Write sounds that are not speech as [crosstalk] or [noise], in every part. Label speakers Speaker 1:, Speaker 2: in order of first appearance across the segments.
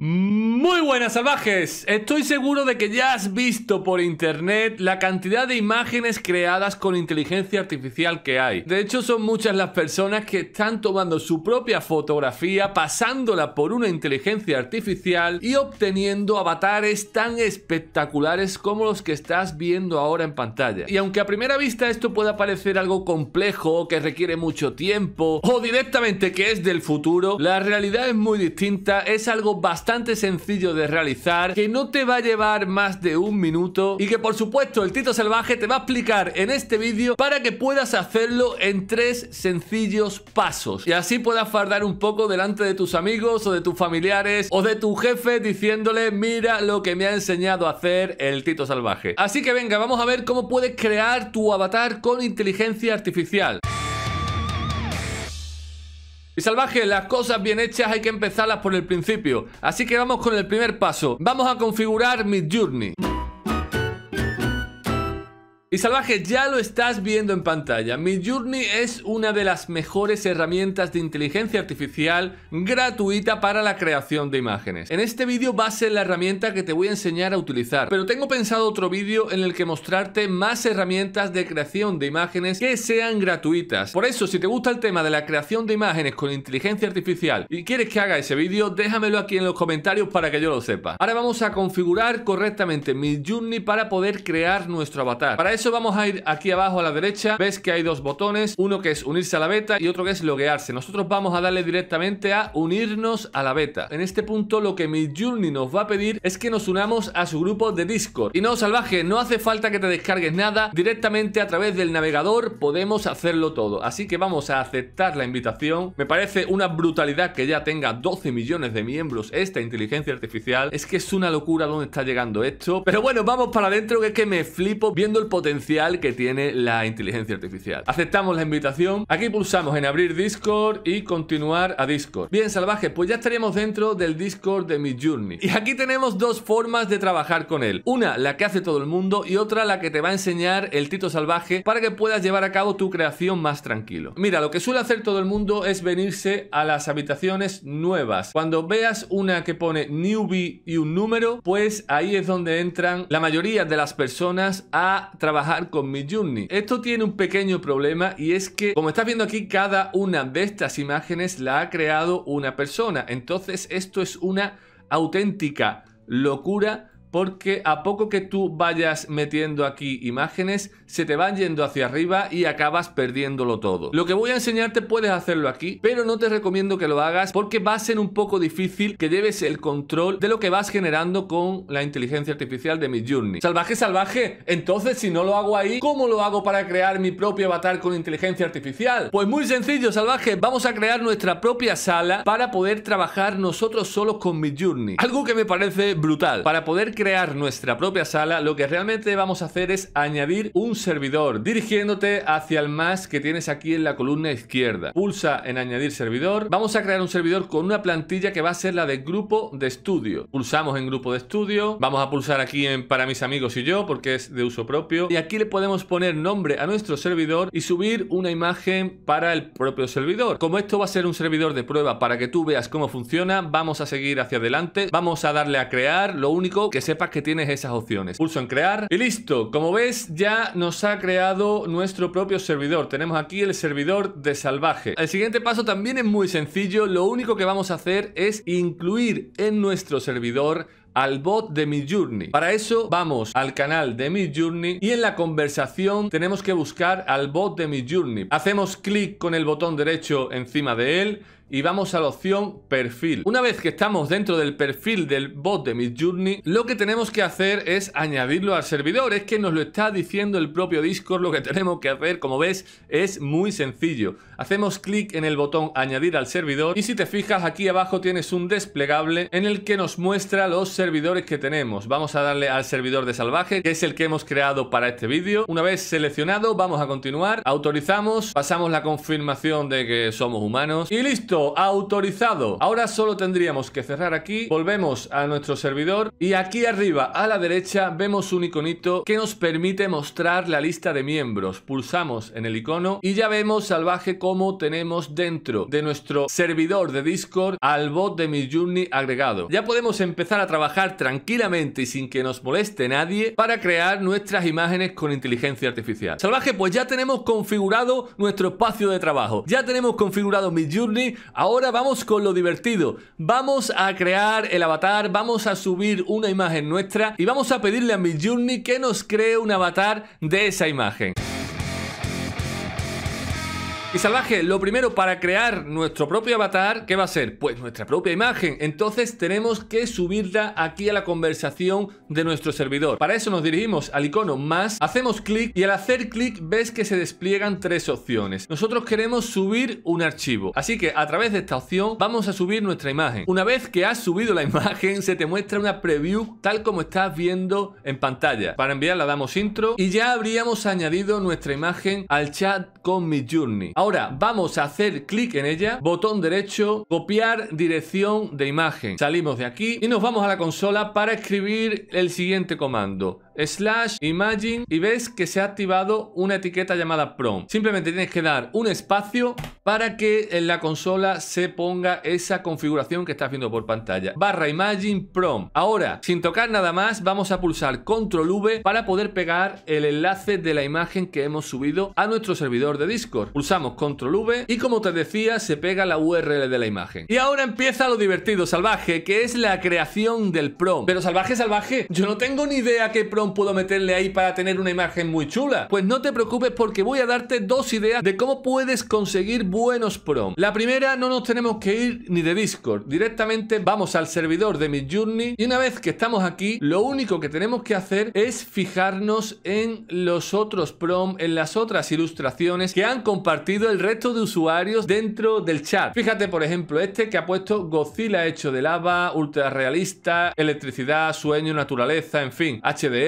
Speaker 1: Muy buenas salvajes, estoy seguro de que ya has visto por internet la cantidad de imágenes creadas con inteligencia artificial que hay. De hecho son muchas las personas que están tomando su propia fotografía, pasándola por una inteligencia artificial y obteniendo avatares tan espectaculares como los que estás viendo ahora en pantalla. Y aunque a primera vista esto pueda parecer algo complejo, que requiere mucho tiempo o directamente que es del futuro, la realidad es muy distinta, es algo bastante sencillo de realizar, que no te va a llevar más de un minuto y que por supuesto el Tito Salvaje te va a explicar en este vídeo para que puedas hacerlo en tres sencillos pasos y así puedas fardar un poco delante de tus amigos o de tus familiares o de tu jefe diciéndole mira lo que me ha enseñado a hacer el Tito Salvaje. Así que venga, vamos a ver cómo puedes crear tu avatar con inteligencia artificial. Y salvaje, las cosas bien hechas hay que empezarlas por el principio. Así que vamos con el primer paso. Vamos a configurar Midjourney. Y salvaje, ya lo estás viendo en pantalla. Midjourney es una de las mejores herramientas de inteligencia artificial gratuita para la creación de imágenes. En este vídeo va a ser la herramienta que te voy a enseñar a utilizar, pero tengo pensado otro vídeo en el que mostrarte más herramientas de creación de imágenes que sean gratuitas. Por eso, si te gusta el tema de la creación de imágenes con inteligencia artificial y quieres que haga ese vídeo, déjamelo aquí en los comentarios para que yo lo sepa. Ahora vamos a configurar correctamente Midjourney para poder crear nuestro avatar eso vamos a ir aquí abajo a la derecha. Ves que hay dos botones, uno que es unirse a la beta y otro que es loguearse. Nosotros vamos a darle directamente a unirnos a la beta. En este punto lo que Midjourney nos va a pedir es que nos unamos a su grupo de Discord. Y no, salvaje, no hace falta que te descargues nada. Directamente a través del navegador podemos hacerlo todo. Así que vamos a aceptar la invitación. Me parece una brutalidad que ya tenga 12 millones de miembros esta inteligencia artificial. Es que es una locura donde está llegando esto. Pero bueno, vamos para adentro que es que me flipo viendo el potencial que tiene la inteligencia artificial. Aceptamos la invitación, aquí pulsamos en abrir Discord y continuar a Discord. Bien, salvaje, pues ya estaríamos dentro del Discord de mi Journey. Y aquí tenemos dos formas de trabajar con él. Una, la que hace todo el mundo y otra, la que te va a enseñar el Tito Salvaje para que puedas llevar a cabo tu creación más tranquilo. Mira, lo que suele hacer todo el mundo es venirse a las habitaciones nuevas. Cuando veas una que pone newbie y un número, pues ahí es donde entran la mayoría de las personas a trabajar con mi Journey. Esto tiene un pequeño problema y es que, como estás viendo aquí, cada una de estas imágenes la ha creado una persona. Entonces esto es una auténtica locura porque a poco que tú vayas metiendo aquí imágenes, se te van yendo hacia arriba y acabas perdiéndolo todo. Lo que voy a enseñarte puedes hacerlo aquí, pero no te recomiendo que lo hagas porque va a ser un poco difícil que lleves el control de lo que vas generando con la inteligencia artificial de Midjourney. ¿Salvaje, salvaje? Entonces, si no lo hago ahí, ¿cómo lo hago para crear mi propio avatar con inteligencia artificial? Pues muy sencillo, salvaje. Vamos a crear nuestra propia sala para poder trabajar nosotros solos con Midjourney. Algo que me parece brutal. Para poder crear nuestra propia sala, lo que realmente vamos a hacer es añadir un servidor dirigiéndote hacia el más que tienes aquí en la columna izquierda. Pulsa en añadir servidor. Vamos a crear un servidor con una plantilla que va a ser la de grupo de estudio. Pulsamos en grupo de estudio. Vamos a pulsar aquí en para mis amigos y yo porque es de uso propio. Y aquí le podemos poner nombre a nuestro servidor y subir una imagen para el propio servidor. Como esto va a ser un servidor de prueba para que tú veas cómo funciona, vamos a seguir hacia adelante. Vamos a darle a crear. Lo único que sepas que tienes esas opciones. Pulso en crear y listo. Como ves, ya nos ha creado nuestro propio servidor. Tenemos aquí el servidor de salvaje. El siguiente paso también es muy sencillo. Lo único que vamos a hacer es incluir en nuestro servidor al bot de Mi Journey. Para eso vamos al canal de Mi Journey y en la conversación tenemos que buscar al bot de Mi Journey. Hacemos clic con el botón derecho encima de él, y vamos a la opción perfil. Una vez que estamos dentro del perfil del bot de Journey, lo que tenemos que hacer es añadirlo al servidor. Es que nos lo está diciendo el propio Discord, lo que [laughs] tenemos que hacer, como ves, es muy sencillo. Hacemos clic en el botón añadir al servidor y si te fijas aquí abajo tienes un desplegable en el que nos muestra los servidores que tenemos. Vamos a darle al servidor de salvaje, que es el que hemos creado para este vídeo. Una vez seleccionado, vamos a continuar, autorizamos, pasamos la confirmación de que somos humanos y listo autorizado. Ahora solo tendríamos que cerrar aquí. Volvemos a nuestro servidor y aquí arriba a la derecha vemos un iconito que nos permite mostrar la lista de miembros. Pulsamos en el icono y ya vemos salvaje cómo tenemos dentro de nuestro servidor de Discord al bot de Midjourney agregado. Ya podemos empezar a trabajar tranquilamente y sin que nos moleste nadie para crear nuestras imágenes con inteligencia artificial. Salvaje, pues ya tenemos configurado nuestro espacio de trabajo. Ya tenemos configurado Midjourney, Ahora vamos con lo divertido. Vamos a crear el avatar, vamos a subir una imagen nuestra y vamos a pedirle a Midjourney que nos cree un avatar de esa imagen. Y salvaje, lo primero para crear nuestro propio avatar, ¿qué va a ser? Pues nuestra propia imagen. Entonces tenemos que subirla aquí a la conversación de nuestro servidor. Para eso nos dirigimos al icono más, hacemos clic y al hacer clic ves que se despliegan tres opciones. Nosotros queremos subir un archivo, así que a través de esta opción vamos a subir nuestra imagen. Una vez que has subido la [laughs] imagen se te muestra una preview tal como estás viendo en pantalla. Para enviarla damos intro y ya habríamos añadido nuestra imagen al chat con mi journey. Ahora vamos a hacer clic en ella, botón derecho, copiar dirección de imagen. Salimos de aquí y nos vamos a la consola para escribir el siguiente comando slash imagine y ves que se ha activado una etiqueta llamada Prom Simplemente tienes que dar un espacio para que en la consola se ponga esa configuración que estás viendo por pantalla. Barra imagine Prom Ahora, sin tocar nada más, vamos a pulsar control V para poder pegar el enlace de la imagen que hemos subido a nuestro servidor de Discord. Pulsamos control V y como te decía, se pega la URL de la imagen. Y ahora empieza lo divertido, salvaje, que es la creación del prompt. Pero salvaje, salvaje, yo no tengo ni idea qué Prom puedo meterle ahí para tener una imagen muy chula? Pues no te preocupes porque voy a darte dos ideas de cómo puedes conseguir buenos prom. La primera, no nos tenemos que ir ni de Discord. Directamente vamos al servidor de Midjourney y una vez que estamos aquí, lo único que tenemos que hacer es fijarnos en los otros prom, en las otras ilustraciones que han compartido el resto de usuarios dentro del chat. Fíjate, por ejemplo, este que ha puesto Godzilla hecho de lava, ultra realista, electricidad, sueño, naturaleza, en fin, HDR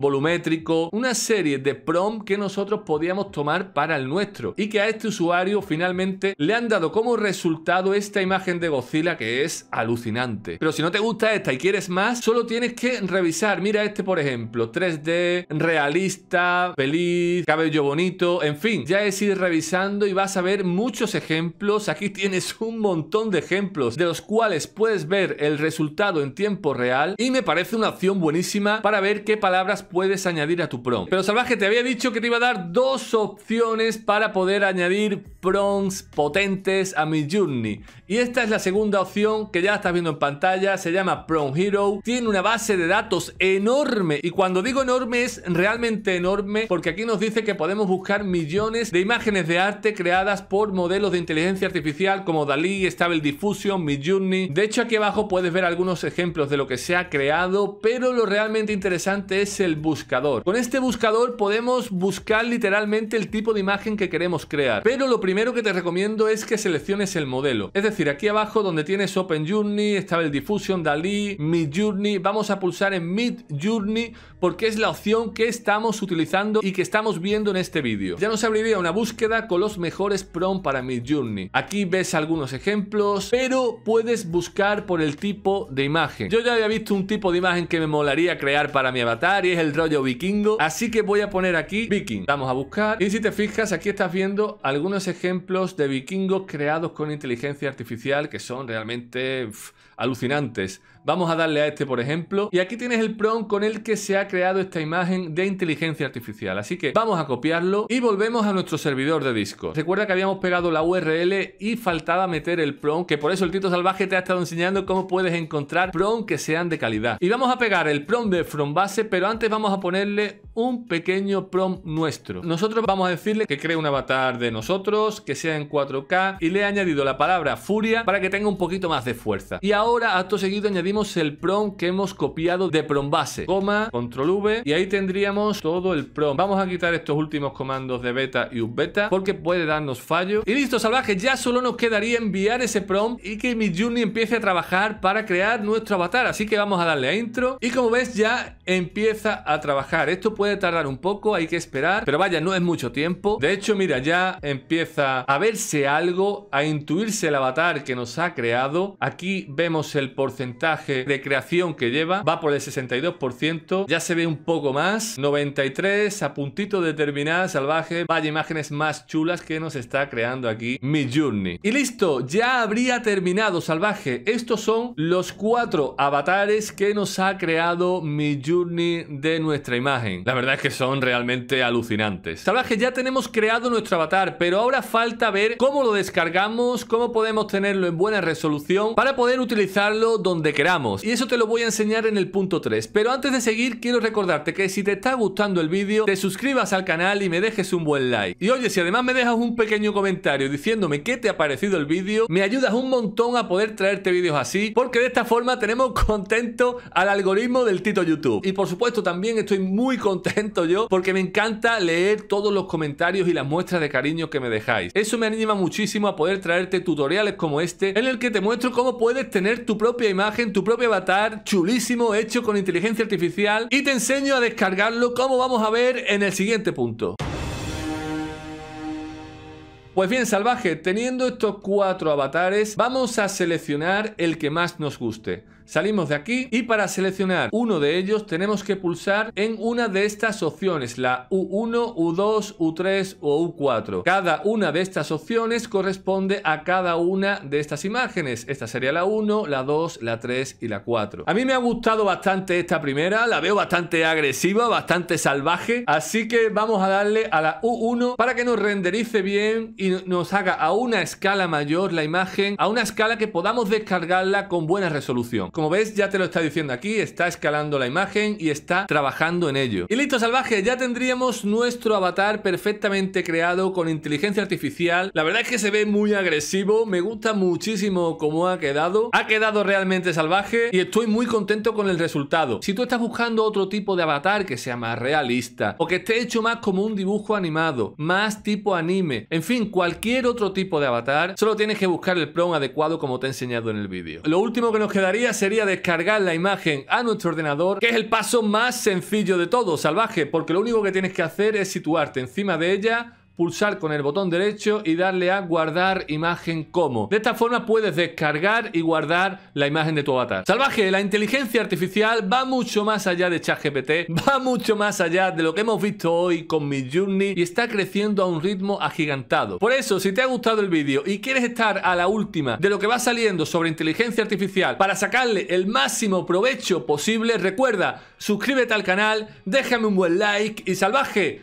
Speaker 1: volumétrico, una serie de prompt que nosotros podíamos tomar para el nuestro y que a este usuario finalmente le han dado como resultado esta imagen de Godzilla que es alucinante. Pero si no te gusta esta y quieres más, solo tienes que revisar. Mira este por ejemplo, 3D, realista, feliz, cabello bonito, en fin, ya es ir revisando y vas a ver muchos ejemplos. Aquí tienes un montón de ejemplos de los cuales puedes ver el resultado en tiempo real y me parece una opción buenísima para ver qué palabras puedes añadir a tu prompt. Pero Salvaje te había dicho que te iba a dar dos opciones para poder añadir prompts potentes a mi journey. Y esta es la segunda opción que ya estás viendo en pantalla, se llama Prompt Hero. Tiene una base de datos enorme y cuando digo enorme es realmente enorme porque aquí nos dice que podemos buscar millones de imágenes de arte creadas por modelos de inteligencia artificial como Dalí, Stable Diffusion, Midjourney. De hecho aquí abajo puedes ver algunos ejemplos de lo que se ha creado, pero lo realmente interesante es el buscador. Con este buscador podemos buscar literalmente el tipo de imagen que queremos crear. Pero lo primero que te recomiendo es que selecciones el modelo. Es decir, aquí abajo donde tienes Open Journey, estaba el Diffusion, Dalí, Mid Journey, vamos a pulsar en Mid Journey porque es la opción que estamos utilizando y que estamos viendo en este vídeo. Ya nos abriría una búsqueda con los mejores prompts para Mid Journey. Aquí ves algunos ejemplos, pero puedes buscar por el tipo de imagen. Yo ya había visto un tipo de imagen que me molaría crear para mi avatar y es el rollo vikingo. Así que voy a poner aquí viking. Vamos a buscar y si te fijas aquí estás viendo algunos ejemplos de vikingos creados con inteligencia artificial que son realmente alucinantes. Vamos a darle a este, por ejemplo. Y aquí tienes el prompt con el que se ha creado esta imagen de inteligencia artificial. Así que vamos a copiarlo y volvemos a nuestro servidor de disco. Recuerda que habíamos pegado la URL y faltaba meter el prompt, que por eso el Tito Salvaje te ha estado enseñando cómo puedes encontrar PROM que sean de calidad. Y vamos a pegar el prompt de From Base, pero antes vamos a ponerle un pequeño prompt nuestro. Nosotros vamos a decirle que cree un avatar de nosotros, que sea en 4K y le he añadido la palabra furia para que tenga un poquito más de fuerza. Y ahora, acto seguido, añadimos el prompt que hemos copiado de prom base, coma, control V, y ahí tendríamos todo el prompt Vamos a quitar estos últimos comandos de beta y beta porque puede darnos fallo. Y listo, salvaje, ya solo nos quedaría enviar ese prompt y que mi Juni empiece a trabajar para crear nuestro avatar. Así que vamos a darle a intro y como ves ya empieza a trabajar. Esto puede tardar un poco, hay que esperar, pero vaya, no es mucho tiempo. De hecho, mira, ya empieza a verse algo, a intuirse el avatar que nos ha creado. Aquí vemos el porcentaje de creación que lleva, va por el 62%, ya se ve un poco más, 93, a puntito de terminar, salvaje, vaya imágenes más chulas que nos está creando aquí mi journey. Y listo, ya habría terminado, salvaje, estos son los cuatro avatares que nos ha creado mi journey de nuestra imagen. La verdad es que son realmente alucinantes. Salvaje, ya tenemos creado nuestro avatar, pero ahora falta ver cómo lo descargamos, cómo podemos tenerlo en buena resolución para poder utilizarlo donde queramos y eso te lo voy a enseñar en el punto 3. Pero antes de seguir, quiero recordarte que si te está gustando el vídeo, te suscribas al canal y me dejes un buen like. Y oye, si además me dejas un pequeño comentario diciéndome qué te ha parecido el vídeo, me ayudas un montón a poder traerte vídeos así, porque de esta forma tenemos [laughs] contento al algoritmo del Tito YouTube. Y por supuesto también estoy muy contento yo, porque me encanta leer todos los comentarios y las muestras de cariño que me dejáis. Eso me anima muchísimo a poder traerte tutoriales como este, en el que te muestro cómo puedes tener tu propia imagen, tu propio avatar chulísimo hecho con inteligencia artificial y te enseño a descargarlo como vamos a ver en el siguiente punto. Pues bien, salvaje, teniendo estos cuatro avatares, vamos a seleccionar el que más nos guste. Salimos de aquí y para seleccionar uno de ellos tenemos que pulsar en una de estas opciones, la U1, U2, U3 o U4. Cada una de estas opciones corresponde a cada una de estas imágenes. Esta sería la 1, la 2, la 3 y la 4. A mí me ha gustado bastante esta primera, la veo bastante agresiva, bastante salvaje, así que vamos a darle a la U1 para que nos renderice bien y nos haga a una escala mayor la imagen, a una escala que podamos descargarla con buena resolución. Como ves, ya te lo está diciendo aquí, está escalando la imagen y está trabajando en ello. Y listo, salvaje, ya tendríamos nuestro avatar perfectamente creado con inteligencia artificial. La verdad es que se ve muy agresivo, me gusta muchísimo cómo ha quedado. Ha quedado realmente salvaje y estoy muy contento con el resultado. Si tú estás buscando otro tipo de avatar que sea más realista o que esté hecho más como un dibujo animado, más tipo anime, en fin, cualquier otro tipo de avatar, solo tienes que buscar el prompt adecuado como te he enseñado en el vídeo. Lo último que nos quedaría sería sería descargar la imagen a nuestro ordenador, que es el paso más sencillo de todo, salvaje, porque lo único que tienes que hacer es situarte encima de ella pulsar con el botón derecho y darle a guardar imagen como. De esta forma puedes descargar y guardar la imagen de tu avatar. Salvaje, la inteligencia artificial va mucho más allá de ChatGPT, va mucho más allá de lo que hemos visto hoy con Midjourney y está creciendo a un ritmo agigantado. Por eso, si te ha gustado el vídeo y quieres estar a la última de lo que va saliendo sobre inteligencia artificial para sacarle el máximo provecho posible, recuerda, suscríbete al canal, déjame un buen like y salvaje